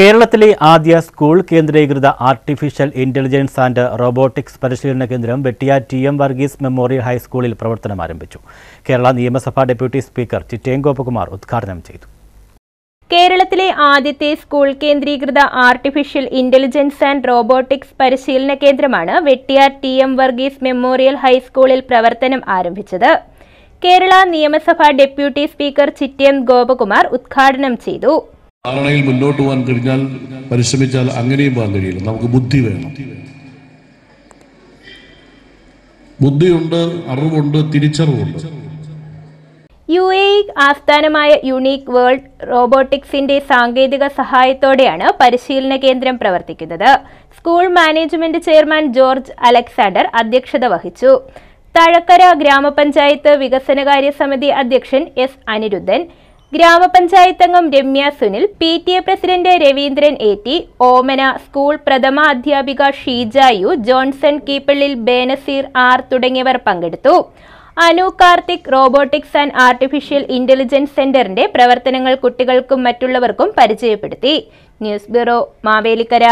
കേരളത്തിലെ ആദ്യ സ്കൂൾ കേന്ദ്രീകൃത ആർട്ടിഫിഷ്യൽ ഇന്റലിജൻസ് ആൻഡ് റോബോട്ടിക്സ് പരിശീലന കേന്ദ്രം വെട്ടിയ ടി എം വർഗീസ് മെമ്മോറിയൽ ഹൈസ്കൂളിൽ പ്രവർത്തനം ആരംഭിച്ചു കേരള നിയമസഭാ ഡെപ്യൂട്ടി സ്പീക്കർ ചിറ്റേങ്കോപകുമാർ ഗോപകുമാർ ഉദ്ഘാടനം ചെയ്തു കേരളത്തിലെ ആദ്യത്തെ സ്കൂൾ കേന്ദ്രീകൃത ആർട്ടിഫിഷ്യൽ ഇന്റലിജൻസ് ആൻഡ് റോബോട്ടിക്സ് പരിശീലന കേന്ദ്രമാണ് Vettiyar T M Varghese memorial ഹൈസ്കൂളിൽ പ്രവർത്തനം ആരംഭിച്ചത് കേരള നിയമസഭാ ഡെപ്യൂട്ടി സ്പീക്കർ ചിറ്റേം ഗോപകുമാർ ഉദ്ഘാടനം ചെയ്തു ധാരണയിൽ മുന്നോട്ട് പോകാൻ കഴിഞ്ഞാൽ പരിശ്രമിച്ചാൽ അങ്ങനെയും പോകാൻ കഴിയില്ല നമുക്ക് ബുദ്ധി വേണം ബുദ്ധിയുണ്ട് അറിവുണ്ട് തിരിച്ചറിവുണ്ട് യു എ ആസ്ഥാനമായ യുണീക് വേൾഡ് റോബോട്ടിക്സിന്റെ സാങ്കേതിക സഹായത്തോടെയാണ് പരിശീലന കേന്ദ്രം പ്രവർത്തിക്കുന്നത് school management chairman George Alexander അധ്യക്ഷത വഹിച്ചു തഴക്കര ഗ്രാമപഞ്ചായത്ത് വികസനകാര്യ സമിതി അധ്യക്ഷൻ എസ് അനിരുദ്ധൻ ഗ്രാമപഞ്ചായത്ത് അംഗം Ramya Sunil P T A president Raveendran T Omana school പ്രഥമ അധ്യാപിക ഷീജായു ജോൺസൺ കീപ്പള്ളിൽ ബേനസീർ ആർ തുടങ്ങിയവർ പങ്കെടുത്തു Anu Karthik robotics and artificial intelligence സെന്ററിന്റെ പ്രവർത്തനങ്ങൾ കുട്ടികൾക്കും മറ്റുള്ളവർക്കും പരിചയപ്പെടുത്തി ന്യൂസ് ബ്യൂറോ മാവേലിക്കര